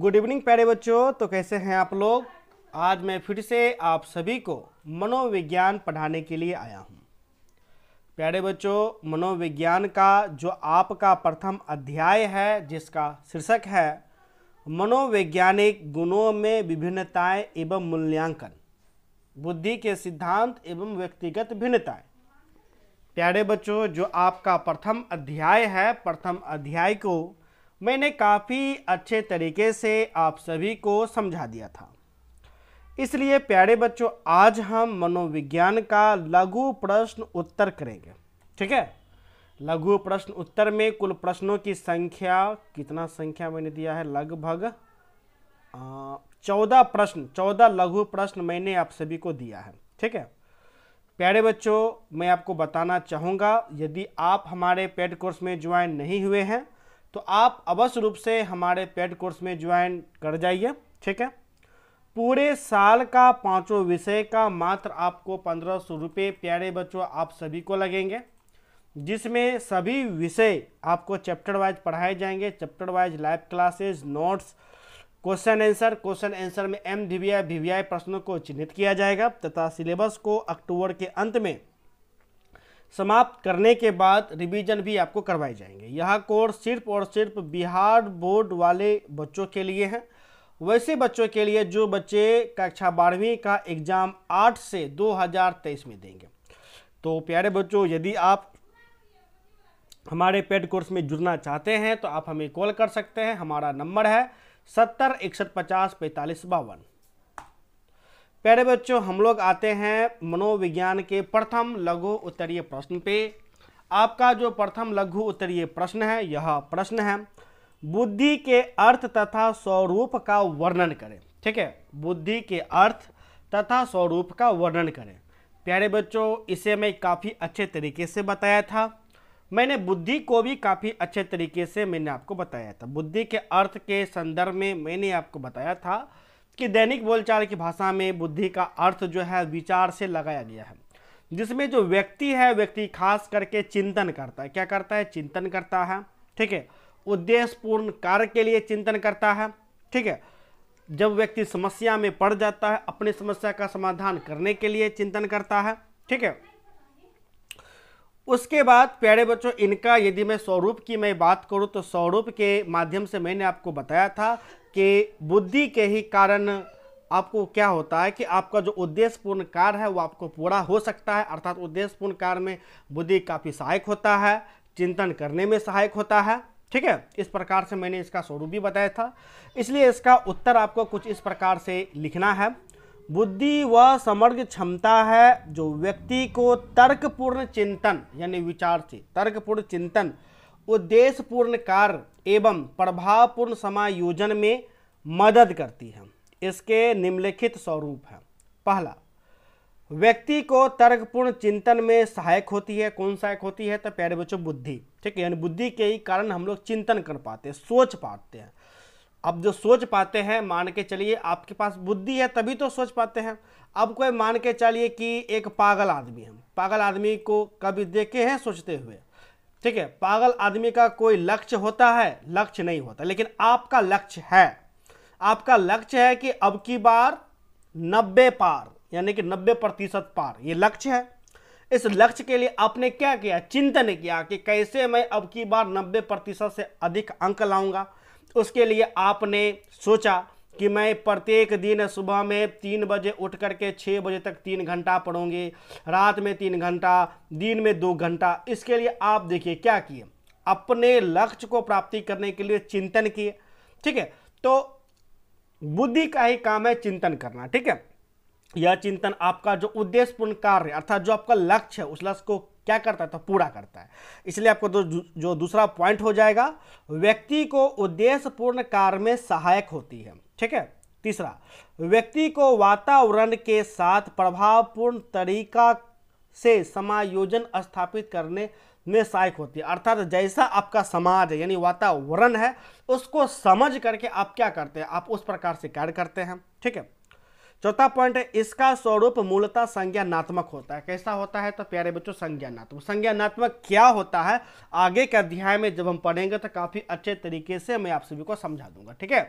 good evening प्यारे बच्चों तो कैसे हैं आप लोग आज मैं फिर से आप सभी को मनोविज्ञान पढ़ाने के लिए आया हूं प्यारे बच्चों मनोविज्ञान का जो आपका प्रथम अध्याय है जिसका शीर्षक है मनोवैज्ञानिक गुणों में विभिन्नताएं एवं मूल्यांकन बुद्धि के सिद्धांत एवं व्यक्तिगत भिन्नताएं प्यारे बच्चों जो आपका प्रथम अध्याय है प्रथम अध्याय को मैंने काफ़ी अच्छे तरीके से आप सभी को समझा दिया था इसलिए प्यारे बच्चों आज हम मनोविज्ञान का लघु प्रश्न उत्तर करेंगे ठीक है लघु प्रश्न उत्तर में कुल प्रश्नों की संख्या कितना संख्या मैंने दिया है लगभग चौदह प्रश्न चौदह लघु प्रश्न मैंने आप सभी को दिया है ठीक है प्यारे बच्चों मैं आपको बताना चाहूँगा यदि आप हमारे पेड कोर्स में ज्वाइन नहीं हुए हैं तो आप अवश्य रूप से हमारे पेड कोर्स में ज्वाइन कर जाइए ठीक है पूरे साल का पांचों विषय का मात्र आपको पंद्रह सौ रुपये प्यारे बच्चों आप सभी को लगेंगे जिसमें सभी विषय आपको चैप्टर वाइज पढ़ाए जाएंगे chapter wise live classes notes question answer question answer में एम वी वीवीआई प्रश्नों को चिन्हित किया जाएगा तथा सिलेबस को अक्टूबर के अंत में समाप्त करने के बाद रिवीजन भी आपको करवाए जाएंगे यह कोर्स सिर्फ और सिर्फ बिहार बोर्ड वाले बच्चों के लिए हैं वैसे बच्चों के लिए जो बच्चे कक्षा बारहवीं का एग्ज़ाम आठ से 2023 में देंगे तो प्यारे बच्चों यदि आप हमारे पेड कोर्स में जुड़ना चाहते हैं तो आप हमें कॉल कर सकते हैं हमारा नंबर है सत्तर इकसठ पचास पैंतालीस बावन प्यारे बच्चों हम लोग आते हैं मनोविज्ञान के प्रथम लघु उत्तरीय प्रश्न पे आपका जो प्रथम लघु उत्तरीय प्रश्न है यह प्रश्न है बुद्धि के अर्थ तथा स्वरूप का वर्णन करें ठीक है बुद्धि के अर्थ तथा स्वरूप का वर्णन करें प्यारे बच्चों इसे मैं काफ़ी अच्छे तरीके से बताया था मैंने बुद्धि को भी काफ़ी अच्छे तरीके से मैंने आपको बताया था बुद्धि के अर्थ के संदर्भ में मैंने आपको बताया था कि दैनिक बोलचाल की भाषा में बुद्धि का अर्थ जो है विचार से लगाया गया है जिसमें जो व्यक्ति है व्यक्ति खास करके चिंतन करता है क्या करता है चिंतन करता है ठीक है उद्देश्यपूर्ण कार्य के लिए चिंतन करता है ठीक है जब व्यक्ति समस्या में पड़ जाता है अपनी समस्या का समाधान करने के लिए चिंतन करता है ठीक है उसके बाद प्यारे बच्चों इनका यदि मैं स्वरूप की मैं बात करूँ तो स्वरूप के माध्यम से मैंने आपको बताया था कि बुद्धि के ही कारण आपको क्या होता है कि आपका जो उद्देश्यपूर्ण कार्य है वो आपको पूरा हो सकता है अर्थात उद्देश्यपूर्ण कार्य में बुद्धि काफ़ी सहायक होता है चिंतन करने में सहायक होता है ठीक है इस प्रकार से मैंने इसका स्वरूप भी बताया था इसलिए इसका उत्तर आपको कुछ इस प्रकार से लिखना है बुद्धि वह समग्र क्षमता है जो व्यक्ति को तर्कपूर्ण चिंतन यानी विचार से तर्कपूर्ण चिंतन उद्देश्यपूर्ण कार्य एवं प्रभावपूर्ण समायोजन में मदद करती है इसके निम्नलिखित स्वरूप हैं पहला व्यक्ति को तर्कपूर्ण चिंतन में सहायक होती है कौन सहायक होती है तो प्यारे बच्चों बुद्धि ठीक है यानी बुद्धि के ही कारण हम लोग चिंतन कर पाते हैं सोच पाते हैं अब जो सोच पाते हैं मान के चलिए आपके पास बुद्धि है तभी तो सोच पाते हैं अब कोई मान के चलिए कि एक पागल आदमी है पागल आदमी को कभी देखे हैं सोचते हुए ठीक है पागल आदमी का कोई लक्ष्य होता है लक्ष्य नहीं होता लेकिन आपका लक्ष्य है आपका लक्ष्य है कि अब की बार नब्बे पार यानी कि नब्बे प्रतिशत पार ये लक्ष्य है इस लक्ष्य के लिए आपने क्या किया चिंतन किया कि कैसे मैं अब की बार नब्बे प्रतिशत से अधिक अंक लाऊंगा उसके लिए आपने सोचा कि मैं प्रत्येक दिन सुबह में तीन बजे उठ कर के छः बजे तक तीन घंटा पढ़ूंगी रात में तीन घंटा दिन में दो घंटा इसके लिए आप देखिए क्या किए अपने लक्ष्य को प्राप्ति करने के लिए चिंतन किए ठीक है तो बुद्धि का ही काम है चिंतन करना ठीक है यह चिंतन आपका जो उद्देश्यपूर्ण कार्य अर्थात जो आपका लक्ष्य है उस लक्ष्य को क्या करता है तो पूरा करता है इसलिए आपको तो जो दूसरा पॉइंट हो जाएगा व्यक्ति को उद्देश्यपूर्ण कार्य में सहायक होती है ठीक है तीसरा व्यक्ति को वातावरण के साथ प्रभावपूर्ण तरीका से समायोजन स्थापित करने में सहायक होती है अर्थात जैसा आपका समाज है यानी वातावरण है उसको समझ करके आप क्या करते हैं आप उस प्रकार से कार्य करते हैं ठीक है चौथा पॉइंट है इसका स्वरूप मूलतः संज्ञानात्मक होता है कैसा होता है तो प्यारे बच्चों संज्ञानात्मक संज्ञानात्मक क्या होता है आगे के अध्याय में जब हम पढ़ेंगे तो काफी अच्छे तरीके से मैं आप सभी को समझा दूंगा ठीक है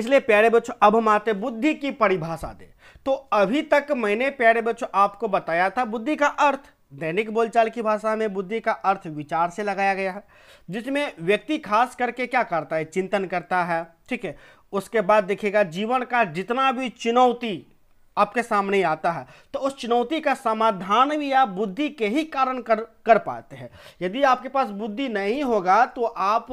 इसलिए प्यारे बच्चों अब हम आते बुद्धि की परिभाषा दे तो अभी तक मैंने प्यारे बच्चों आपको बताया था बुद्धि का अर्थ दैनिक बोलचाल की भाषा में बुद्धि का अर्थ विचार से लगाया गया है जिसमें व्यक्ति खास करके क्या करता है चिंतन करता है ठीक है उसके बाद देखिएगा जीवन का जितना भी चुनौती आपके सामने आता है तो उस चुनौती का समाधान भी आप बुद्धि के ही कारण कर कर पाते हैं यदि आपके पास बुद्धि नहीं होगा तो आप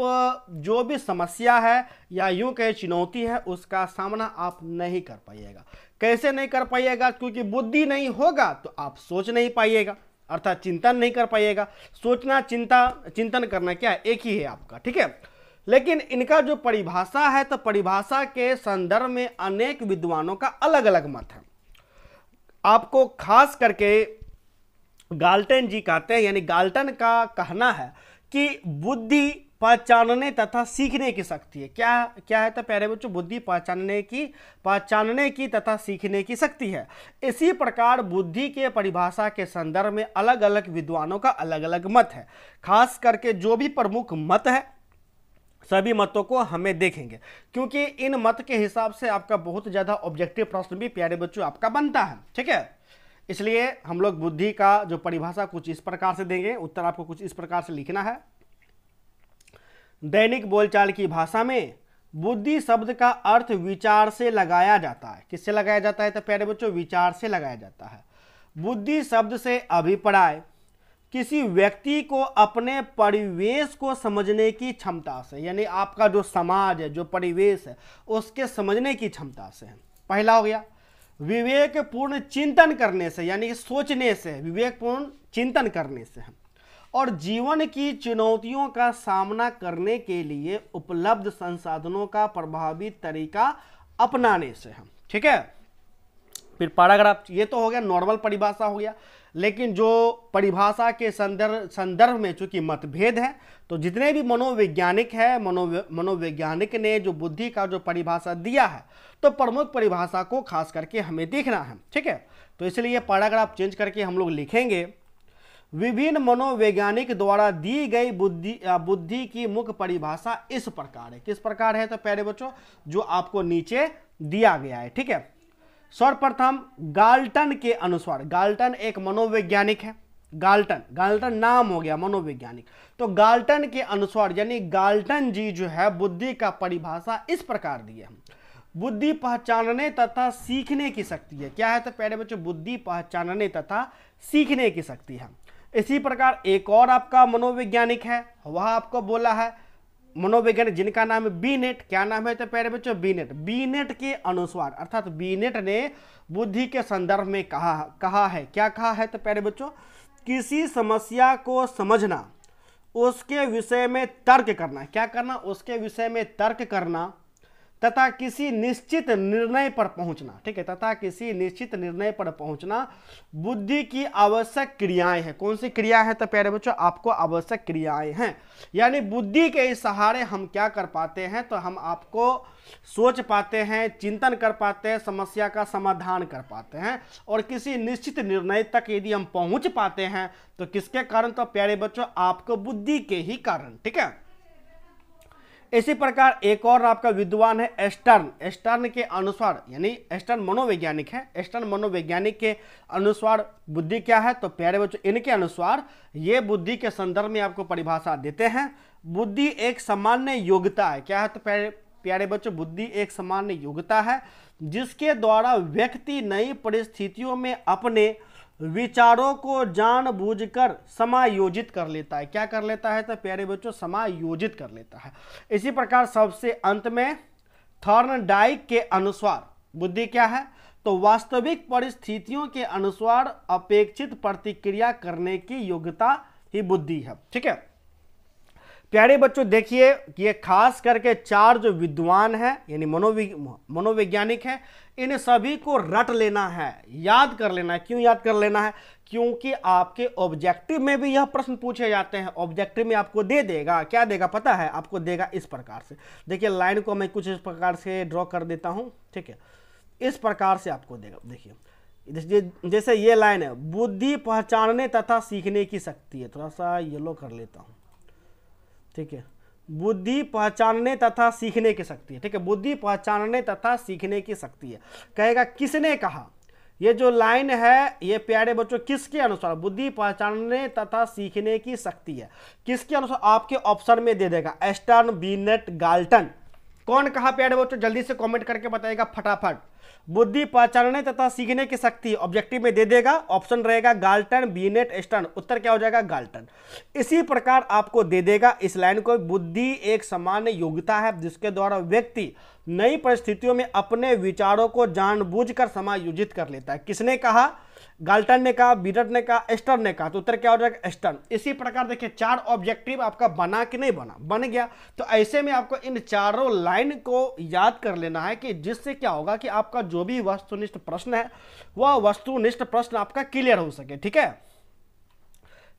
जो भी समस्या है या यूं कहे चुनौती है उसका सामना आप नहीं कर पाइएगा कैसे नहीं कर पाइएगा क्योंकि बुद्धि नहीं होगा तो आप सोच नहीं पाइएगा अर्थात चिंतन नहीं कर पाइएगा सोचना चिंता चिंतन करना क्या एक ही है आपका ठीक है लेकिन इनका जो परिभाषा है तो परिभाषा के संदर्भ में अनेक विद्वानों का अलग अलग मत है आपको खास करके गाल्टन जी कहते हैं यानी गाल्टन का कहना है कि बुद्धि पहचानने तथा सीखने की शक्ति है क्या क्या है तो प्यारे बच्चों बुद्धि पहचानने की पहचानने की तथा सीखने की शक्ति है इसी प्रकार बुद्धि के परिभाषा के संदर्भ में अलग अलग विद्वानों का अलग अलग मत है खास करके जो भी प्रमुख मत है सभी मतों को हमें देखेंगे क्योंकि इन मत के हिसाब से आपका बहुत ज़्यादा ऑब्जेक्टिव प्रश्न भी प्यारे बच्चों आपका बनता है ठीक है इसलिए हम लोग बुद्धि का जो परिभाषा कुछ इस प्रकार से देंगे उत्तर आपको कुछ इस प्रकार से लिखना है दैनिक बोलचाल की भाषा में बुद्धि शब्द का अर्थ विचार से लगाया जाता है किससे लगाया जाता है तो प्यारे बच्चों विचार से लगाया जाता है बुद्धि शब्द से अभिप्राय किसी व्यक्ति को अपने परिवेश को समझने की क्षमता से यानी आपका जो समाज है जो परिवेश है उसके समझने की क्षमता से पहला हो गया विवेकपूर्ण चिंतन करने से यानी कि सोचने से विवेकपूर्ण चिंतन करने से और जीवन की चुनौतियों का सामना करने के लिए उपलब्ध संसाधनों का प्रभावी तरीका अपनाने से हम ठीक है फिर पैराग्राफ ये तो हो गया नॉर्मल परिभाषा हो गया लेकिन जो परिभाषा के संदर्भ संदर्भ में चूंकि मतभेद है तो जितने भी मनोवैज्ञानिक है मनो मनोवैज्ञानिक ने जो बुद्धि का जो परिभाषा दिया है तो प्रमुख परिभाषा को खास करके हमें देखना है ठीक है तो इसलिए पैराग्राफ चेंज करके हम लोग लिखेंगे विभिन्न मनोवैज्ञानिक द्वारा दी गई बुद्धि बुद्धि की मुख्य परिभाषा इस प्रकार है किस प्रकार है तो प्यारे बच्चों जो आपको नीचे दिया गया है ठीक है सर्वप्रथम गाल्टन के अनुसार गाल्टन एक मनोवैज्ञानिक है गाल्टन गाल्टन नाम हो गया मनोवैज्ञानिक तो गाल्टन के अनुसार यानी गाल्टन जी जो है बुद्धि का परिभाषा इस प्रकार दिए हम बुद्धि पहचानने तथा सीखने की शक्ति है क्या है तो पहले बच्चों बुद्धि पहचानने तथा सीखने की शक्ति है इसी प्रकार एक और आपका मनोवैज्ञानिक है वह आपको बोला है मनोवैज्ञानिक जिनका नाम है बी नेट क्या नाम है तो प्यारे बच्चों बी नेट बी नेट के अनुसार अर्थात बी नेट ने बुद्धि के संदर्भ में कहा कहा है क्या कहा है तो प्यारे बच्चों किसी समस्या को समझना उसके विषय में तर्क करना क्या करना उसके विषय में तर्क करना तथा किसी निश्चित निर्णय पर पहुंचना ठीक है तथा किसी निश्चित निर्णय पर पहुंचना बुद्धि की आवश्यक क्रियाएं हैं कौन सी क्रिया है तो प्यारे बच्चों आपको आवश्यक क्रियाएं हैं यानी बुद्धि के सहारे हम क्या कर पाते हैं तो हम आपको सोच पाते हैं चिंतन कर पाते हैं समस्या का समाधान कर पाते हैं और किसी निश्चित निर्णय तक यदि हम पहुँच पाते हैं तो किसके कारण तो प्यारे बच्चों आपको बुद्धि के ही कारण ठीक है इसी प्रकार एक और आपका विद्वान है एस्टर्न एस्टर्न के अनुसार यानी एस्टर्न मनोवैज्ञानिक है एस्टर्न मनोवैज्ञानिक के अनुसार बुद्धि क्या है तो प्यारे बच्चों इनके अनुसार ये बुद्धि के संदर्भ में आपको परिभाषा देते हैं बुद्धि एक सामान्य योग्यता है क्या है तो प्यारे प्यारे बच्चों बुद्धि एक सामान्य योग्यता है जिसके द्वारा व्यक्ति नई परिस्थितियों में अपने विचारों को जानबूझकर समायोजित कर लेता है क्या कर लेता है तो प्यारे बच्चों समायोजित कर लेता है इसी प्रकार सबसे अंत में थर्न डाइक के अनुसार बुद्धि क्या है तो वास्तविक परिस्थितियों के अनुसार अपेक्षित प्रतिक्रिया करने की योग्यता ही बुद्धि है ठीक है प्यारे बच्चों देखिए ये खास करके चार जो विद्वान हैं यानी मनोवि मनोवैज्ञानिक हैं इन सभी को रट लेना है याद कर लेना है क्यों याद कर लेना है क्योंकि आपके ऑब्जेक्टिव में भी यह प्रश्न पूछे जाते हैं ऑब्जेक्टिव में आपको दे देगा क्या देगा पता है आपको देगा इस प्रकार से देखिए लाइन को मैं कुछ इस प्रकार से ड्रॉ कर देता हूँ ठीक है इस प्रकार से आपको देगा देखिए जैसे ये लाइन है बुद्धि पहचानने तथा सीखने की शक्ति है थोड़ा सा येलो कर लेता हूँ ठीक है बुद्धि पहचानने तथा सीखने की शक्ति है ठीक है बुद्धि पहचानने तथा सीखने की शक्ति है कहेगा किसने कहा ये जो लाइन है ये प्यारे बच्चों किसके अनुसार बुद्धि पहचानने तथा सीखने की शक्ति है किसके अनुसार आपके ऑप्शन में दे देगा एस्टर्न बीनेट गाल्टन कौन कहा प्यारे बच्चों जल्दी से कमेंट करके बताएगा फटाफट बुद्धि पहचानने तथा सीखने की शक्ति ऑब्जेक्टिव में दे देगा ऑप्शन रहेगा गाल्टन बीनेट स्टन उत्तर क्या हो जाएगा गाल्टन इसी प्रकार आपको दे देगा इस लाइन को बुद्धि एक सामान्य योग्यता है जिसके द्वारा व्यक्ति नई परिस्थितियों में अपने विचारों को जानबूझकर समायोजित कर लेता है किसने कहा गाल्टन ने कहा बीटर ने कहा एस्टर ने कहा तो उत्तर क्या हो जाएगा एस्टर्न इसी प्रकार देखिए चार ऑब्जेक्टिव आपका बना कि नहीं बना बन गया तो ऐसे में आपको इन चारों लाइन को याद कर लेना है कि जिससे क्या होगा कि आपका जो भी वस्तुनिष्ठ प्रश्न है वह वस्तुनिष्ठ प्रश्न आपका क्लियर हो सके ठीक है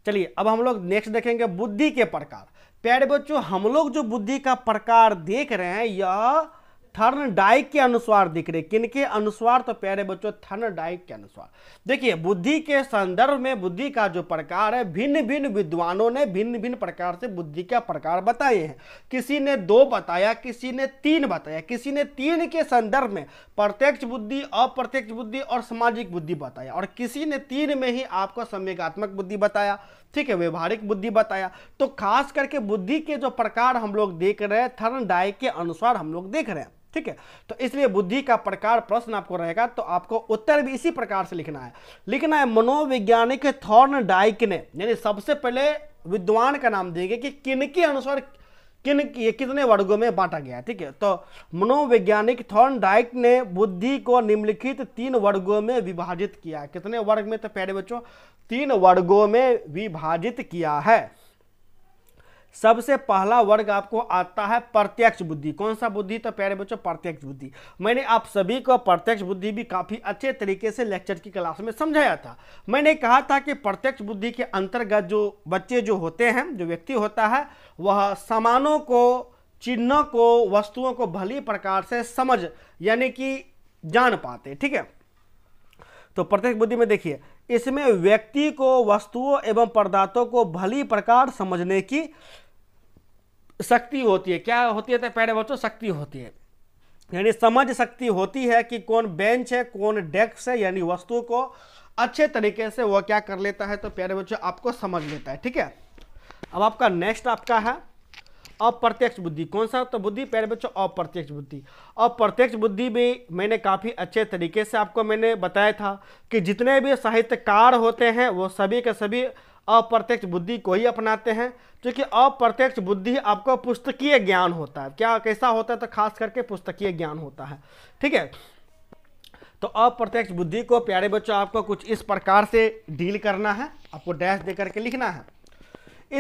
चलिए अब हम लोग नेक्स्ट देखेंगे बुद्धि के प्रकार प्यारे बच्चों हम लोग जो बुद्धि का प्रकार देख रहे हैं यह थर्न डाइक के अनुसार दिख रहे किनके अनुस्वार तो प्यारे बच्चों थर्न डाइक के अनुसार देखिए बुद्धि के संदर्भ में बुद्धि का जो प्रकार है भिन्न भिन्न विद्वानों ने भिन्न भिन्न प्रकार से बुद्धि का प्रकार बताए हैं किसी ने दो बताया किसी ने तीन बताया किसी ने तीन के संदर्भ में प्रत्यक्ष बुद्धि अप्रत्यक्ष बुद्धि और सामाजिक बुद्धि बताया और किसी ने तीन में ही आपको सम्यगात्मक बुद्धि बताया ठीक है व्यवहारिक बुद्धि बताया तो खास करके बुद्धि के जो प्रकार हम लोग देख रहे हैं थर्न डाय के अनुसार हम लोग देख रहे हैं ठीक है तो इसलिए बुद्धि का प्रकार प्रश्न आपको रहेगा तो आपको उत्तर भी इसी प्रकार से लिखना है लिखना है मनोवैज्ञानिक थॉर्न डाइक ने यानी सबसे पहले विद्वान का नाम देंगे कि किन के अनुसार किन ये कितने वर्गों में बांटा गया है ठीक है तो मनोवैज्ञानिक थॉर्न डाइक ने बुद्धि को निम्नलिखित तीन वर्गों में विभाजित किया है कितने वर्ग में तो प्यारे बच्चों तीन वर्गों में विभाजित किया है सबसे पहला वर्ग आपको आता है प्रत्यक्ष बुद्धि कौन सा बुद्धि तो प्यारे बच्चों प्रत्यक्ष बुद्धि मैंने आप सभी को प्रत्यक्ष बुद्धि भी काफ़ी अच्छे तरीके से लेक्चर की क्लास में समझाया था मैंने कहा था कि प्रत्यक्ष बुद्धि के अंतर्गत जो बच्चे जो होते हैं जो व्यक्ति होता है वह समानों को चिन्हों को वस्तुओं को भली प्रकार से समझ यानी कि जान पाते ठीक है तो प्रत्यक्ष बुद्धि में देखिए इसमें व्यक्ति को वस्तुओं एवं पदार्थों को भली प्रकार समझने की शक्ति होती है क्या होती है तो प्यारे बच्चों शक्ति होती है यानी समझ शक्ति होती है कि कौन बेंच है कौन डेस्क है यानी वस्तु को अच्छे तरीके से वह क्या कर लेता है तो प्यारे बच्चों आपको समझ लेता है ठीक है अब आपका नेक्स्ट आपका है अप्रत्यक्ष बुद्धि कौन सा तो बुद्धि प्यारे बच्चों अप्रत्यक्ष बुद्धि अप्रत्यक्ष बुद्धि भी मैंने काफ़ी अच्छे तरीके से आपको मैंने बताया था कि जितने भी साहित्यकार होते हैं वो सभी के सभी अप्रत्यक्ष बुद्धि को ही अपनाते हैं क्योंकि अप्रत्यक्ष बुद्धि आपको पुस्तकीय ज्ञान होता है क्या कैसा होता है तो खास करके पुस्तकीय ज्ञान होता है ठीक है तो अप्रत्यक्ष बुद्धि को प्यारे बच्चों आपको कुछ इस प्रकार से डील करना है आपको डैश दे करके लिखना है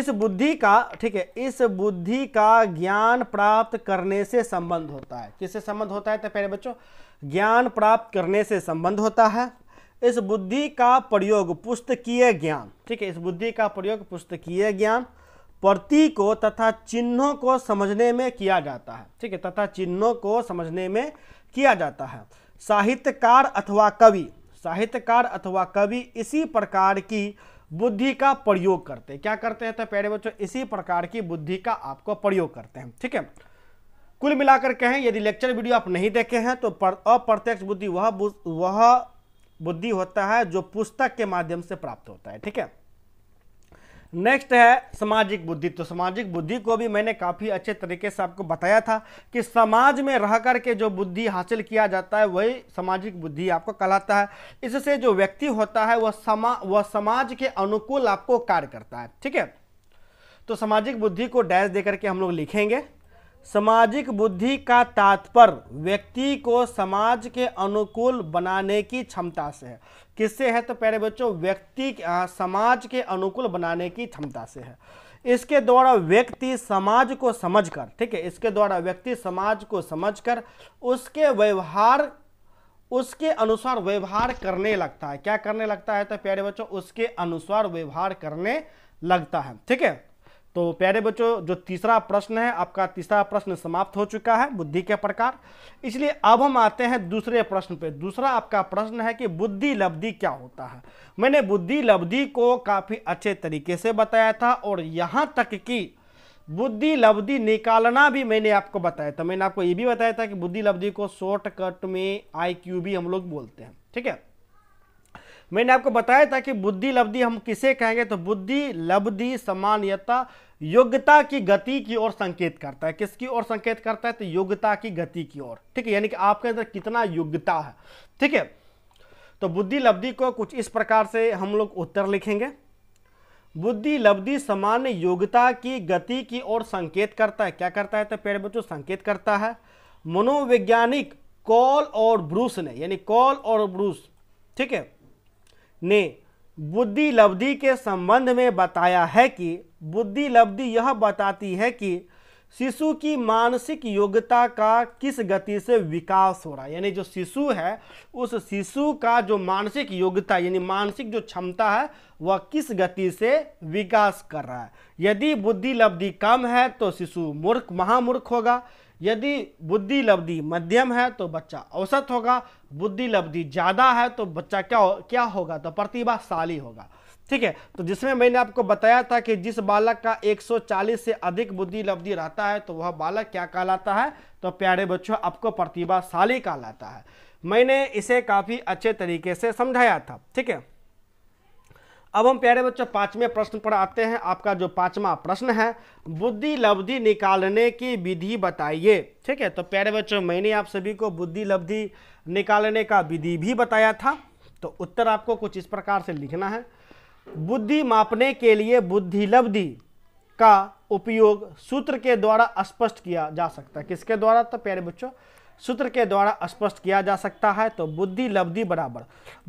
इस बुद्धि का ठीक है इस बुद्धि का ज्ञान प्राप्त करने से संबंध होता है किससे संबंध होता है तो प्यारे बच्चों ज्ञान प्राप्त करने से संबंध होता है इस बुद्धि का प्रयोग पुस्तकीय ज्ञान ठीक है इस बुद्धि का प्रयोग पुस्तकीय ज्ञान प्रतीकों तथा चिन्हों को समझने में किया जाता है ठीक है तथा चिन्हों को समझने में किया जाता है साहित्यकार अथवा कवि साहित्यकार अथवा कवि इसी प्रकार की बुद्धि का प्रयोग करते हैं क्या करते हैं तो प्यारे बच्चों इसी प्रकार की बुद्धि का आपको प्रयोग करते हैं ठीक है कुल मिलाकर कहें यदि लेक्चर वीडियो आप नहीं देखे हैं तो अप्रत्यक्ष बुद्धि वह वह बुद्धि होता है जो पुस्तक के माध्यम से प्राप्त होता है ठीक है नेक्स्ट है सामाजिक बुद्धि तो सामाजिक बुद्धि को भी मैंने काफ़ी अच्छे तरीके से आपको बताया था कि समाज में रह कर के जो बुद्धि हासिल किया जाता है वही सामाजिक बुद्धि आपको कहलाता है इससे जो व्यक्ति होता है वह समा वह समाज के अनुकूल आपको कार्य करता है ठीक है तो सामाजिक बुद्धि को डैश दे करके हम लोग लिखेंगे सामाजिक बुद्धि का तात्पर्य व्यक्ति को समाज के अनुकूल बनाने की क्षमता से है किससे है तो प्यारे बच्चों व्यक्ति समाज के अनुकूल बनाने की क्षमता से है इसके द्वारा व्यक्ति समाज को समझकर ठीक है इसके द्वारा व्यक्ति समाज को समझकर उसके व्यवहार उसके अनुसार व्यवहार करने लगता है क्या करने लगता है तो प्यारे बच्चों उसके अनुसार व्यवहार करने लगता है ठीक है तो प्यारे बच्चों जो तीसरा प्रश्न है आपका तीसरा प्रश्न समाप्त हो चुका है बुद्धि के प्रकार इसलिए अब हम आते हैं दूसरे प्रश्न पे दूसरा आपका प्रश्न है कि बुद्धि लब्धि क्या होता है मैंने बुद्धि लब्धि को काफ़ी अच्छे तरीके से बताया था और यहाँ तक कि बुद्धि लब्धि निकालना भी मैंने आपको बताया था मैंने आपको ये भी बताया था कि बुद्धि लब्धि को शॉर्टकट में आई भी हम लोग बोलते हैं ठीक है मैंने आपको बताया था कि बुद्धि लब्धि हम किसे कहेंगे तो बुद्धि लब्धि सामान्यता योग्यता की गति की ओर संकेत करता है किसकी ओर संकेत करता है तो योग्यता की गति की ओर ठीक है यानी कि आपके अंदर कितना योग्यता है ठीक है तो बुद्धि लब्धि को कुछ इस प्रकार से हम लोग उत्तर लिखेंगे बुद्धि लब्धि सामान्य योग्यता की गति की ओर संकेत करता है क्या करता है तो पेड़ बच्चों संकेत करता है मनोवैज्ञानिक कॉल और ब्रूस ने यानी कॉल और ब्रूस ठीक है ने बुद्धि लब्धि के संबंध में बताया है कि बुद्धि लब्धि यह बताती है कि शिशु की मानसिक योग्यता का किस गति से विकास हो रहा है यानी जो शिशु है उस शिशु का जो मानसिक योग्यता यानी मानसिक जो क्षमता है वह किस गति से विकास कर रहा है यदि बुद्धि लब्धि कम है तो शिशु मूर्ख महामूर्ख होगा यदि बुद्धि लब्धि मध्यम है तो बच्चा औसत होगा बुद्धि लब्धि ज़्यादा है तो बच्चा क्या हो, क्या होगा तो प्रतिभाशाली होगा ठीक है तो जिसमें मैंने आपको बताया था कि जिस बालक का 140 से अधिक बुद्धि लब्धि रहता है तो वह बालक क्या कहलाता है तो प्यारे बच्चों आपको प्रतिभाशाली कहलाता है मैंने इसे काफ़ी अच्छे तरीके से समझाया था ठीक है अब हम प्यारे बच्चों पांचवें प्रश्न पर आते हैं आपका जो पांचवा प्रश्न है बुद्धि लब्धि निकालने की विधि बताइए ठीक है तो प्यारे बच्चों मैंने आप सभी को बुद्धि लब्धि निकालने का विधि भी बताया था तो उत्तर आपको कुछ इस प्रकार से लिखना है बुद्धि मापने के लिए बुद्धि लब्धि का उपयोग सूत्र के द्वारा स्पष्ट किया जा सकता है किसके द्वारा तो प्यारे बच्चों सूत्र के द्वारा स्पष्ट किया जा सकता है तो बुद्धि लब्धि बराबर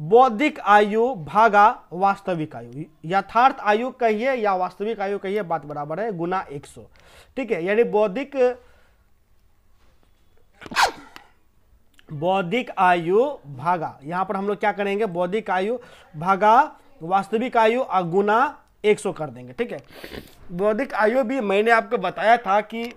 बौद्धिक आयु भागा वास्तविक आयु यथार्थ आयु कहिए या वास्तविक आयु कहिए बात बराबर है गुना 100 ठीक है यानी बौद्धिक बौद्धिक आयु भागा यहां पर हम लोग क्या करेंगे बौद्धिक आयु भागा वास्तविक आयु और गुना 100 कर देंगे ठीक है बौद्धिक आयु भी मैंने आपको बताया था कि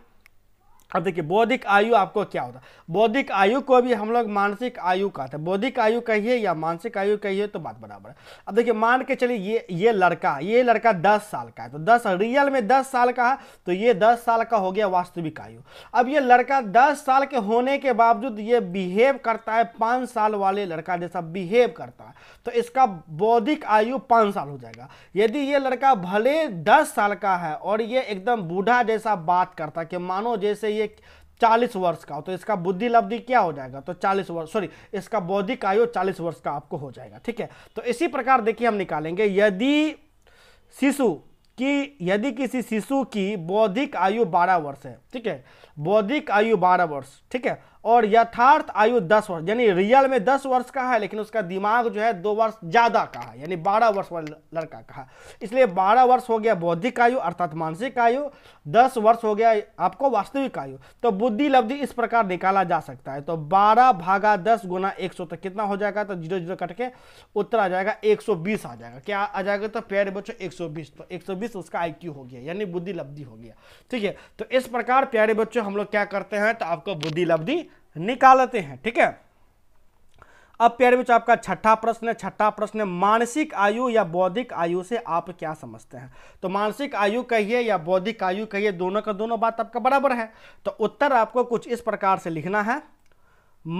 अब देखिए बौद्धिक आयु आपको क्या होता है बौद्धिक आयु को भी हम लोग मानसिक आयु कहते हैं बौद्धिक आयु कहिए या मानसिक आयु कहिए तो बात बराबर है अब देखिए मान के चलिए ये ये लड़का ये लड़का 10 साल का है तो 10 रियल में 10 साल का है तो ये 10 साल का हो गया वास्तविक आयु अब ये लड़का 10 साल के होने के बावजूद ये बिहेव करता है पाँच साल वाले लड़का जैसा बिहेव करता है तो इसका बौद्धिक आयु पाँच साल हो जाएगा यदि ये लड़का भले दस साल का है और ये एकदम बूढ़ा जैसा बात करता है कि मानो जैसे ये चालीस वर्ष का तो इसका बुद्धि लब्धि क्या हो जाएगा तो चालीस वर्ष सॉरी इसका बौद्धिक आयु चालीस वर्ष का आपको हो जाएगा ठीक है तो इसी प्रकार देखिए हम निकालेंगे यदि शिशु कि यदि किसी शिशु की बौद्धिक आयु 12 वर्ष है ठीक है बौद्धिक आयु 12 वर्ष ठीक है और यथार्थ आयु दस वर्ष यानी रियल में दस वर्ष का है लेकिन उसका दिमाग जो है दो वर्ष ज़्यादा का है यानी बारह वर्ष वाले लड़का का है इसलिए बारह वर्ष हो गया बौद्धिक आयु अर्थात मानसिक आयु दस वर्ष हो गया आपको वास्तविक आयु तो बुद्धि लब्धि इस प्रकार निकाला जा सकता है तो बारह भागा दस गुना एक सौ तक तो कितना हो जाएगा तो जीरो जीरो कट के उत्तर आ जाएगा एक सौ बीस आ जाएगा क्या आ जाएगा तो प्यारे बच्चों एक सौ बीस तो एक सौ बीस उसका आई क्यू हो गया यानी बुद्धि लब्धि हो गया ठीक है तो इस प्रकार प्यारे बच्चों हम लोग क्या करते हैं तो आपको बुद्धि लब्धि निकालते हैं ठीक है अब प्यार बच्चों आपका छठा प्रश्न है छठा प्रश्न है मानसिक आयु या बौद्धिक आयु से आप क्या समझते हैं तो मानसिक आयु कहिए या बौद्धिक आयु कहिए दोनों का दोनों बात आपका बराबर है तो उत्तर आपको कुछ इस प्रकार से लिखना है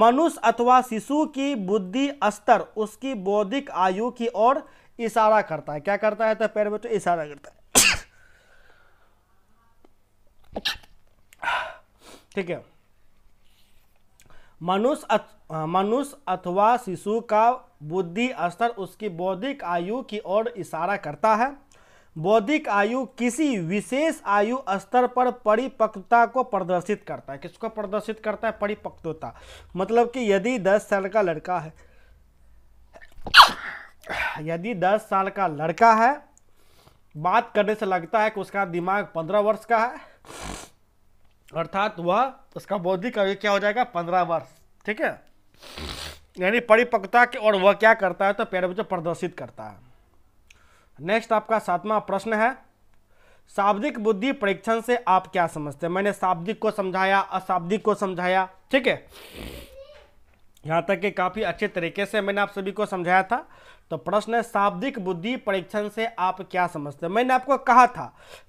मनुष्य अथवा शिशु की बुद्धि स्तर उसकी बौद्धिक आयु की ओर इशारा करता है क्या करता है तो प्यार बच्चों इशारा करता है ठीक है मनुष्य मनुष्य अथवा शिशु का बुद्धि स्तर उसकी बौद्धिक आयु की ओर इशारा करता है बौद्धिक आयु किसी विशेष आयु स्तर पर परिपक्वता को प्रदर्शित करता है किसको प्रदर्शित करता है परिपक्वता मतलब कि यदि 10 साल का लड़का है यदि 10 साल का लड़का है बात करने से लगता है कि उसका दिमाग 15 वर्ष का है अर्थात वह उसका बौद्धिक आयु क्या हो जाएगा पंद्रह वर्ष ठीक है यानी परिपक्वता के और वह क्या करता है तो प्यारे बच्चों प्रदर्शित करता है नेक्स्ट आपका सातवां प्रश्न है शाब्दिक बुद्धि परीक्षण से आप क्या समझते हैं मैंने शाब्दिक को समझाया अशाब्दिक को समझाया ठीक है यहाँ तक कि काफ़ी अच्छे तरीके से मैंने आप सभी को समझाया था तो प्रश्न है शाब्दिक बुद्धि परीक्षण से आप क्या समझते हैं मैंने आपको कहा था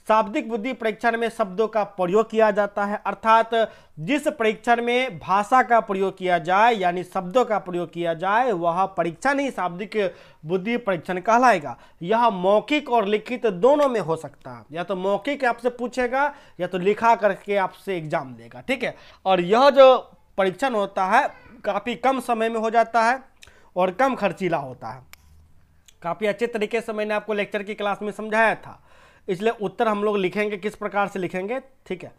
शाब्दिक बुद्धि परीक्षण में शब्दों का प्रयोग किया जाता है अर्थात जिस परीक्षण में भाषा का प्रयोग किया जाए यानी शब्दों का प्रयोग किया जाए वह परीक्षण ही शाब्दिक बुद्धि परीक्षण कहलाएगा यह मौखिक और लिखित दोनों में हो सकता है या तो मौखिक आपसे पूछेगा या तो लिखा करके आपसे एग्जाम देगा ठीक है और यह जो परीक्षण होता है काफ़ी कम समय में हो जाता है और कम खर्चीला होता है काफ़ी अच्छे तरीके से मैंने आपको लेक्चर की क्लास में समझाया था इसलिए उत्तर हम लोग लिखेंगे किस प्रकार से लिखेंगे ठीक है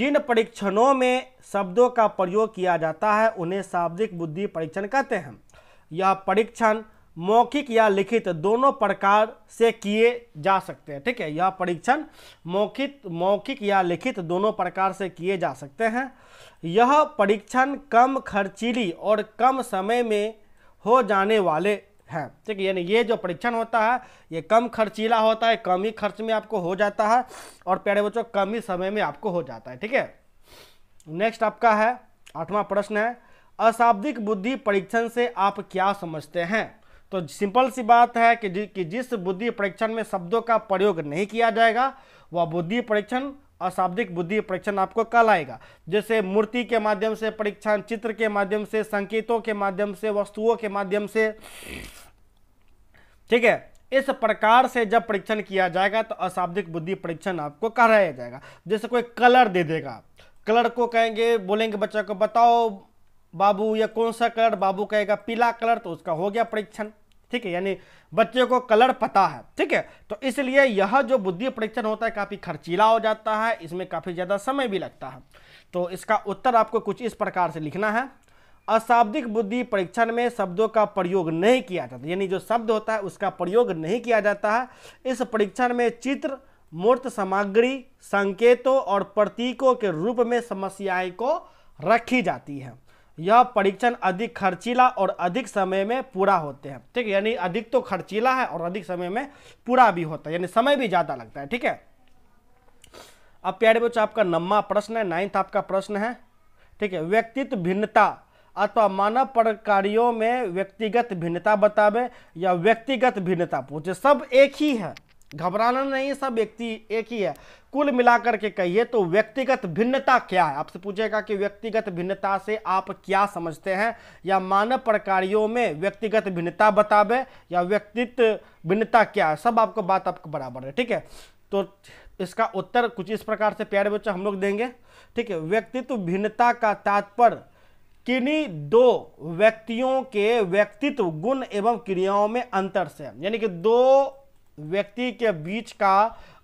जिन परीक्षणों में शब्दों का प्रयोग किया जाता है उन्हें शाब्दिक बुद्धि परीक्षण कहते हैं यह परीक्षण मौखिक या लिखित दोनों प्रकार से किए जा सकते हैं ठीक है यह परीक्षण मौखिक मौखिक या लिखित दोनों प्रकार से किए जा सकते हैं यह परीक्षण कम खर्चीली और कम समय में हो जाने वाले हैं ठीक है यानी ये जो परीक्षण होता है ये कम खर्चीला होता है कम ही खर्च में आपको हो जाता है और प्यारे बच्चों कम ही समय में आपको हो जाता है ठीक है नेक्स्ट आपका है आठवां प्रश्न है अशाब्दिक बुद्धि परीक्षण से आप क्या समझते हैं तो सिंपल सी बात है कि, जि, कि जिस बुद्धि परीक्षण में शब्दों का प्रयोग नहीं किया जाएगा वह बुद्धि परीक्षण अशाब्दिक बुद्धि परीक्षण आपको कल आएगा जैसे मूर्ति के माध्यम से परीक्षण चित्र के माध्यम से संकेतों के माध्यम से वस्तुओं के माध्यम से ठीक है इस प्रकार से जब परीक्षण किया जाएगा तो अशाब्दिक बुद्धि परीक्षण आपको कराया जाएगा जैसे कोई कलर दे देगा कलर को कहेंगे बोलेंगे बच्चा को बताओ बाबू यह कौन सा कलर बाबू कहेगा पीला कलर तो उसका हो गया परीक्षण ठीक है यानी बच्चे को कलर पता है ठीक है तो इसलिए यह जो बुद्धि परीक्षण होता है काफ़ी खर्चीला हो जाता है इसमें काफ़ी ज़्यादा समय भी लगता है तो इसका उत्तर आपको कुछ इस प्रकार से लिखना है अशाब्दिक बुद्धि परीक्षण में शब्दों का प्रयोग नहीं किया जाता यानी जो शब्द होता है उसका प्रयोग नहीं किया जाता है इस परीक्षण में चित्र मूर्त सामग्री संकेतों और प्रतीकों के रूप में समस्याएं को रखी जाती है यह परीक्षण अधिक खर्चीला और अधिक समय में पूरा होते हैं ठीक है यानी अधिक तो खर्चीला है और अधिक समय में पूरा भी होता है यानी समय भी ज़्यादा लगता है ठीक है अब प्यारे बच्चों आपका नम्मा प्रश्न है नाइन्थ आपका प्रश्न है ठीक है व्यक्तित्व भिन्नता अथवा मानव प्रकारियों में व्यक्तिगत भिन्नता बतावे या व्यक्तिगत भिन्नता पूछे सब एक ही है घबराना नहीं सब व्यक्ति एक ही है कुल मिलाकर के कहिए तो व्यक्तिगत भिन्नता क्या है आपसे पूछेगा कि व्यक्तिगत भिन्नता से आप क्या समझते हैं या मानव प्रकारियों में व्यक्तिगत भिन्नता बतावे या व्यक्तित्व भिन्नता क्या है सब आपको बात आपको बराबर है ठीक है तो इसका उत्तर कुछ इस प्रकार से प्यारे बच्चों हम लोग देंगे ठीक है व्यक्तित्व भिन्नता का तात्पर्य किन्हीं दो व्यक्तियों के व्यक्तित्व गुण एवं क्रियाओं में अंतर से यानी कि दो व्यक्ति के बीच का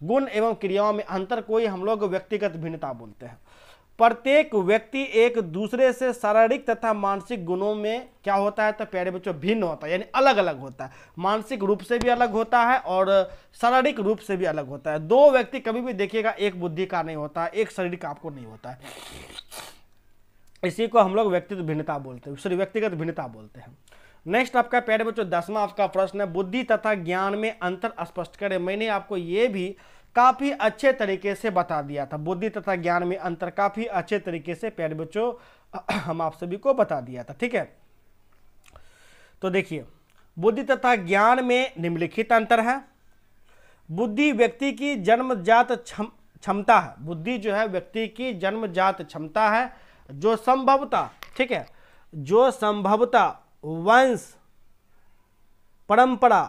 गुण एवं क्रियाओं में अंतर को ही हम लोग व्यक्तिगत भिन्नता बोलते हैं प्रत्येक व्यक्ति एक दूसरे से शारीरिक तथा मानसिक गुणों में क्या होता है तो प्यारे बच्चों भिन्न होता है यानी अलग अलग होता है मानसिक रूप से भी अलग होता है और शारीरिक रूप से भी अलग होता है दो व्यक्ति कभी भी देखिएगा एक बुद्धि का नहीं होता है एक शरीर का आपको नहीं होता है इसी को हम लोग व्यक्तित्व भिन्नता बोलते हैं सॉरी व्यक्तिगत भिन्नता बोलते हैं नेक्स्ट आपका पैड बच्चों दसवा आपका प्रश्न है बुद्धि तथा ज्ञान में अंतर स्पष्ट करें मैंने आपको ये भी काफ़ी अच्छे तरीके से बता दिया था बुद्धि तथा ज्ञान में अंतर काफ़ी अच्छे तरीके से प्यारे बच्चों हम आप सभी को बता दिया था ठीक है तो देखिए बुद्धि तथा ज्ञान में निम्नलिखित अंतर है बुद्धि व्यक्ति की जन्मजात क्षमता है बुद्धि जो है व्यक्ति की जन्मजात क्षमता है जो संभवता ठीक है जो संभवता वंश परंपरा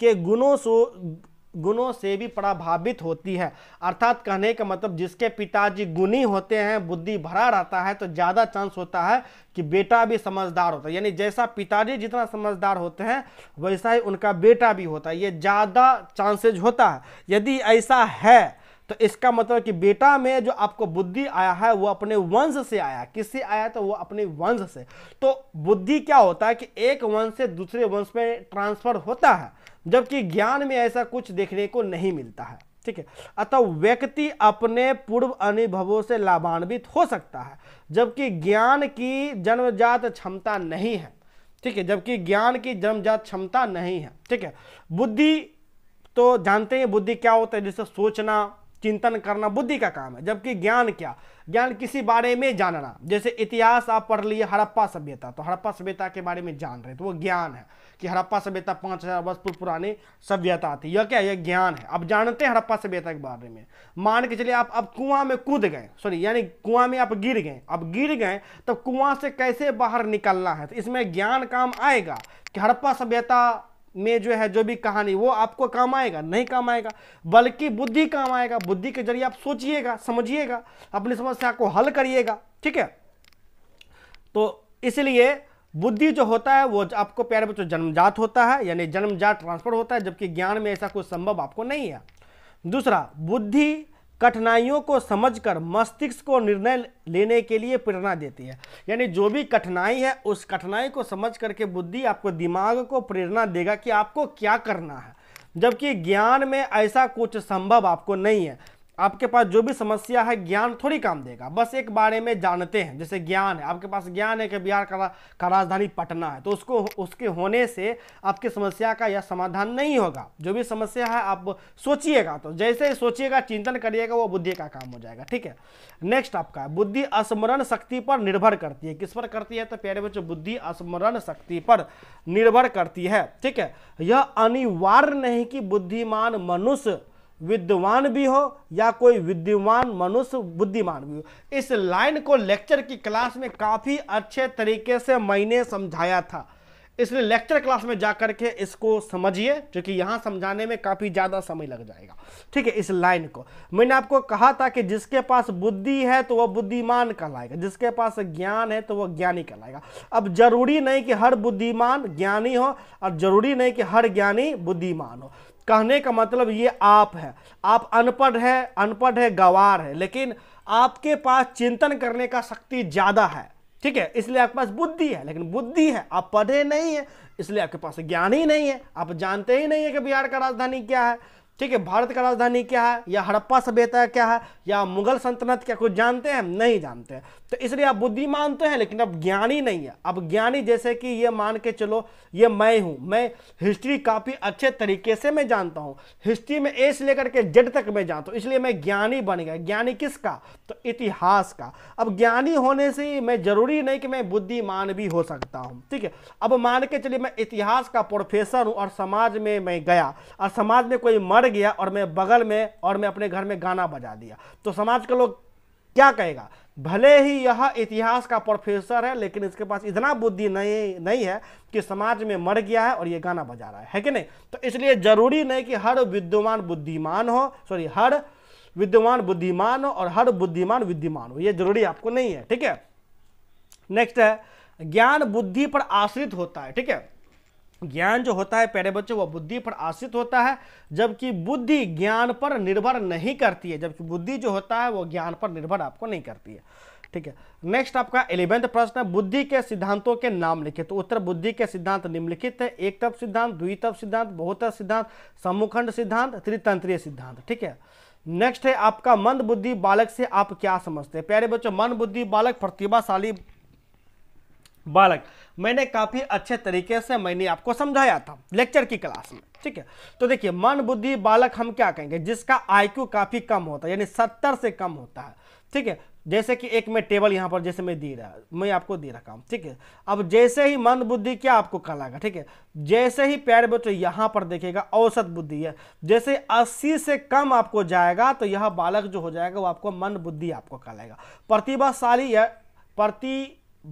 के गुणों से गुणों से भी प्रभावित होती है अर्थात कहने का मतलब जिसके पिताजी गुणी होते हैं बुद्धि भरा रहता है तो ज़्यादा चांस होता है कि बेटा भी समझदार होता है यानी जैसा पिताजी जितना समझदार होते हैं वैसा ही उनका बेटा भी होता है ये ज़्यादा चांसेज होता है यदि ऐसा है तो इसका मतलब कि बेटा में जो आपको बुद्धि आया है वो अपने वंश से आया किससे आया तो वो अपने वंश से तो बुद्धि क्या होता है कि एक वंश से दूसरे वंश में ट्रांसफर होता है जबकि ज्ञान में ऐसा कुछ देखने को नहीं मिलता है ठीक है अतः व्यक्ति अपने पूर्व अनुभवों से लाभान्वित हो सकता है जबकि ज्ञान की जन्मजात क्षमता नहीं है ठीक है जबकि ज्ञान की जन्मजात क्षमता नहीं है ठीक है बुद्धि तो जानते हैं बुद्धि क्या होता है जैसे सोचना चिंतन करना बुद्धि का काम है जबकि ज्ञान क्या ज्ञान किसी बारे में जानना जैसे इतिहास आप पढ़ लिए हड़प्पा सभ्यता तो हड़प्पा सभ्यता के बारे में जान रहे तो वो ज्ञान है कि हड़प्पा सभ्यता पाँच हज़ार वर्ष पूर्व पुरानी सभ्यता थी यह क्या यह ज्ञान है आप जानते हैं हड़प्पा सभ्यता के बारे में मान के चलिए आप अब कुआं में कूद गए सॉरी यानी कुआं में आप गिर गए अब गिर गए तो कुआं से कैसे बाहर निकलना है तो इसमें ज्ञान काम आएगा कि हड़प्पा सभ्यता में जो है जो भी कहानी वो आपको काम आएगा नहीं काम आएगा बल्कि बुद्धि काम आएगा बुद्धि के जरिए आप सोचिएगा समझिएगा अपनी समस्या को हल करिएगा ठीक है तो इसलिए बुद्धि जो होता है वो आपको प्यारे बच्चों जन्मजात होता है यानी जन्मजात ट्रांसफर होता है जबकि ज्ञान में ऐसा कुछ संभव आपको नहीं है दूसरा बुद्धि कठिनाइयों को समझकर मस्तिष्क को निर्णय लेने के लिए प्रेरणा देती है यानी जो भी कठिनाई है उस कठिनाई को समझ करके बुद्धि आपको दिमाग को प्रेरणा देगा कि आपको क्या करना है जबकि ज्ञान में ऐसा कुछ संभव आपको नहीं है आपके पास जो भी समस्या है ज्ञान थोड़ी काम देगा बस एक बारे में जानते हैं जैसे ज्ञान है आपके पास ज्ञान है कि बिहार का, का राजधानी पटना है तो उसको उसके होने से आपकी समस्या का यह समाधान नहीं होगा जो भी समस्या है आप सोचिएगा तो जैसे ही सोचिएगा चिंतन करिएगा वो बुद्धि का काम हो जाएगा ठीक है नेक्स्ट आपका बुद्धि स्मरण शक्ति पर निर्भर करती है किस पर करती है तो प्यारे बच्चों बुद्धि स्मरण शक्ति पर निर्भर करती है ठीक है यह अनिवार्य नहीं कि बुद्धिमान मनुष्य विद्वान भी हो या कोई विद्वान मनुष्य बुद्धिमान भी हो इस लाइन को लेक्चर की क्लास में काफ़ी अच्छे तरीके से मैंने समझाया था इसलिए लेक्चर क्लास में जा कर के इसको समझिए क्योंकि यहाँ समझाने में काफ़ी ज़्यादा समय लग जाएगा ठीक है इस लाइन को मैंने आपको कहा था कि जिसके पास बुद्धि है तो वह बुद्धिमान कहलाएगा जिसके पास ज्ञान है तो वह ज्ञानी कहलाएगा अब जरूरी नहीं कि हर बुद्धिमान ज्ञानी हो और जरूरी नहीं कि हर ज्ञानी बुद्धिमान हो कहने का मतलब ये आप है आप अनपढ़ है अनपढ़ है गवार है लेकिन आपके पास चिंतन करने का शक्ति ज़्यादा है ठीक है इसलिए आपके पास बुद्धि है लेकिन बुद्धि है आप पढ़े नहीं है इसलिए आपके पास ज्ञान ही नहीं है आप जानते ही नहीं है कि बिहार का राजधानी क्या है ठीक है भारत का राजधानी क्या है या हड़प्पा सभ्यता क्या है या मुगल सल्तनत क्या कुछ जानते हैं नहीं जानते हैं तो इसलिए आप बुद्धिमान तो हैं लेकिन अब ज्ञानी नहीं है अब ज्ञानी जैसे कि ये मान के चलो ये मैं हूँ मैं हिस्ट्री काफ़ी अच्छे तरीके से मैं जानता हूँ हिस्ट्री में ए से लेकर के जेड तक मैं जानता हूँ इसलिए मैं ज्ञानी बन गया ज्ञानी किसका तो इतिहास का अब ज्ञानी होने से मैं ज़रूरी नहीं कि मैं बुद्धिमान भी हो सकता हूँ ठीक है अब मान के चलिए मैं इतिहास का प्रोफेसर हूँ और समाज में मैं गया और समाज में कोई मर मर गया और मैं बगल में और मैं अपने घर में गाना बजा दिया तो समाज का लोग क्या कहेगा भले ही यह इतिहास का प्रोफेसर है लेकिन इसके पास इतना बुद्धि नहीं नहीं है कि समाज में मर गया है और ये गाना बजा रहा है है कि नहीं तो इसलिए जरूरी नहीं कि हर विद्यमान बुद्धिमान हो सॉरी हर विद्यमान बुद्धिमान हो और हर बुद्धिमान विद्यमान हो यह जरूरी आपको नहीं है ठीक है नेक्स्ट है ज्ञान बुद्धि पर आश्रित होता है ठीक है ज्ञान जो होता है प्यारे बच्चों वह बुद्धि पर आश्रित होता है जबकि बुद्धि ज्ञान पर निर्भर नहीं करती है जबकि बुद्धि जो होता है वह ज्ञान पर निर्भर आपको नहीं करती है ठीक है नेक्स्ट आपका इलेवेंथ प्रश्न है बुद्धि के सिद्धांतों के नाम लिखे तो उत्तर बुद्धि के सिद्धांत निम्नलिखित है एक तप सिद्धांत द्वि तप सिद्धांत बहुत सिद्धांत समुखंड सिद्धांत त्रितंत्रीय सिद्धांत ठीक है नेक्स्ट है आपका मंद बुद्धि बालक से आप क्या समझते हैं प्यारे बच्चों मंद बुद्धि बालक प्रतिभाशाली बालक मैंने काफ़ी अच्छे तरीके से मैंने आपको समझाया था लेक्चर की क्लास में ठीक है तो देखिए मन बुद्धि बालक हम क्या कहेंगे जिसका आईक्यू काफ़ी कम होता है यानी सत्तर से कम होता है ठीक है जैसे कि एक मैं टेबल यहाँ पर जैसे मैं दे रहा मैं आपको दे रखा हूँ ठीक है अब जैसे ही मन बुद्धि क्या आपको कहलाएगा ठीक है जैसे ही प्यारे बच्चों यहाँ पर देखेगा औसत बुद्धि है जैसे 80 से कम आपको जाएगा तो यह बालक जो हो जाएगा वो आपको मन बुद्धि आपको कहलाएगा प्रतिभाशाली है प्रति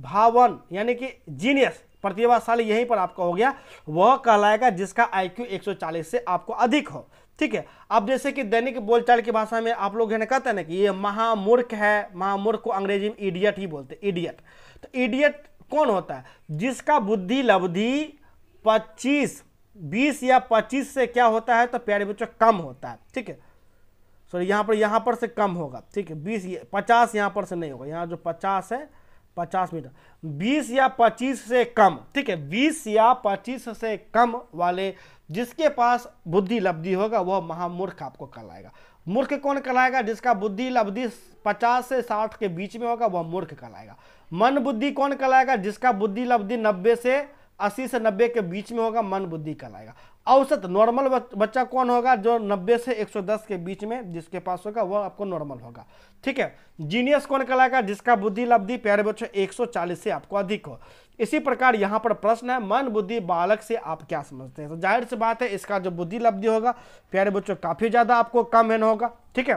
भावन यानी कि जीनियस प्रतिभाशाली यहीं पर आपका हो गया वह कहलाएगा जिसका आईक्यू 140 से आपको अधिक हो ठीक है अब जैसे कि दैनिक बोलचाल की भाषा में आप लोग है ना कहते हैं ना कि ये महामूर्ख है महामूर्ख को अंग्रेजी में इडियट ही बोलते हैं इडियट तो इडियट कौन होता है जिसका बुद्धि लब्धि 25 20 या 25 से क्या होता है तो प्यारे बच्चों कम होता है ठीक है सॉरी यहाँ पर यहाँ पर से कम होगा ठीक है बीस पचास यहाँ पर से नहीं होगा यहाँ जो पचास है पचास मीटर बीस या पच्चीस से कम ठीक है बीस या पच्चीस से कम वाले जिसके पास बुद्धि लब्धि होगा वह महामूर्ख आपको कहलाएगा मूर्ख कौन कहलाएगा जिसका बुद्धि लब्धि पचास से साठ के बीच में होगा वह मूर्ख कहलाएगा मन बुद्धि कौन कहलाएगा जिसका बुद्धि लब्धि नब्बे से अस्सी से नब्बे के बीच में होगा मन बुद्धि कहलाएगा औसत नॉर्मल बच्चा कौन होगा जो नब्बे से एक के बीच में जिसके पास होगा वह आपको नॉर्मल होगा ठीक है जीनियस कौन कहलाएगा जिसका बुद्धि लब्धि प्यारे बच्चों 140 से आपको अधिक हो इसी प्रकार यहाँ पर प्रश्न है मन बुद्धि बालक से आप क्या समझते हैं तो जाहिर सी बात है इसका जो बुद्धि लब्धि होगा प्यारे बच्चों काफ़ी ज़्यादा आपको कम है होगा ठीक है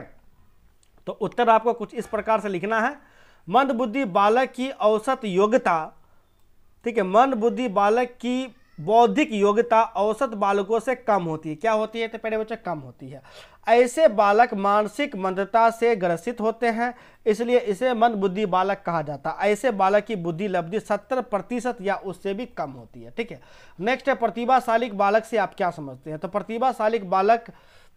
तो उत्तर आपको कुछ इस प्रकार से लिखना है मंद बुद्धि बालक की औसत योग्यता ठीक है मंद बुद्धि बालक की बौद्धिक योग्यता औसत बालकों से कम होती है क्या होती है तो पहले बच्चे कम होती है ऐसे बालक मानसिक मंदता से ग्रसित होते हैं इसलिए इसे मंद बुद्धि बालक कहा जाता है ऐसे बालक की बुद्धि लब्धि सत्तर प्रतिशत या उससे भी कम होती है ठीक है नेक्स्ट है प्रतिभाशालिक बालक से आप क्या समझते हैं तो प्रतिभाशालिक बालक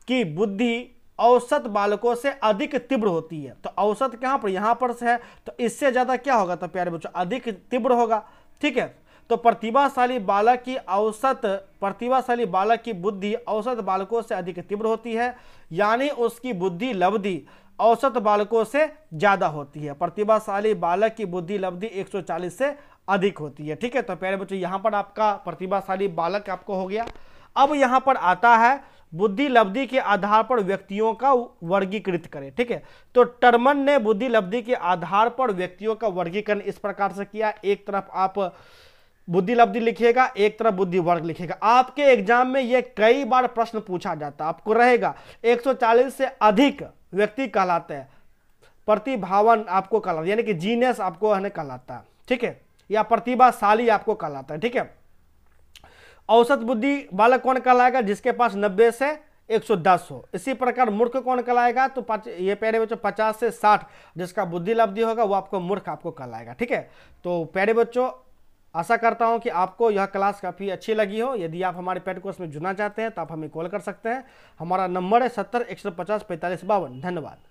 की बुद्धि औसत बालकों से अधिक तीव्र होती है तो औसत कहाँ पर यहाँ पर से है तो इससे ज़्यादा क्या होगा तो प्यारे बच्चों अधिक तीव्र होगा ठीक है तो प्रतिभाशाली बालक की औसत प्रतिभाशाली बालक की बुद्धि औसत बालकों से अधिक तीव्र होती है यानी उसकी बुद्धि लब्धि औसत बालकों से ज़्यादा होती है प्रतिभाशाली बालक की बुद्धि लब्धि 140 से अधिक होती है ठीक है तो प्यारे बच्चों यहाँ पर आपका प्रतिभाशाली बालक आपको हो गया अब यहाँ पर आता है बुद्धि लब्धि के आधार पर व्यक्तियों का वर्गीकृत करें ठीक है तो टर्मन ने बुद्धि लब्धि के आधार पर व्यक्तियों का वर्गीकरण इस प्रकार से किया एक तरफ आप बुद्धि लब्धि लिखिएगा एक तरफ बुद्धि वर्ग लिखिएगा आपके एग्जाम में यह कई बार प्रश्न पूछा जाता है आपको रहेगा 140 से अधिक व्यक्ति कहलाते हैं प्रतिभावन आपको कहलाता है यानी कि जीनियस आपको कहलाता है ठीक है या प्रतिभाशाली आपको कहलाता है ठीक है औसत बुद्धि बालक कौन कहलाएगा जिसके पास नब्बे से 110 हो इसी प्रकार मूर्ख कौन कहलाएगा तो ये प्यारे बच्चों 50 से 60 जिसका बुद्धि लब्धि होगा वो आपको मूर्ख आपको कहलाएगा ठीक है तो प्यारे बच्चों आशा करता हूं कि आपको यह क्लास काफ़ी अच्छी लगी हो यदि आप हमारे पेड कोर्स में जुड़ना चाहते हैं तो आप हमें कॉल कर सकते हैं हमारा नंबर है सत्तर एक सौ पचास पैंतालीस बावन धन्यवाद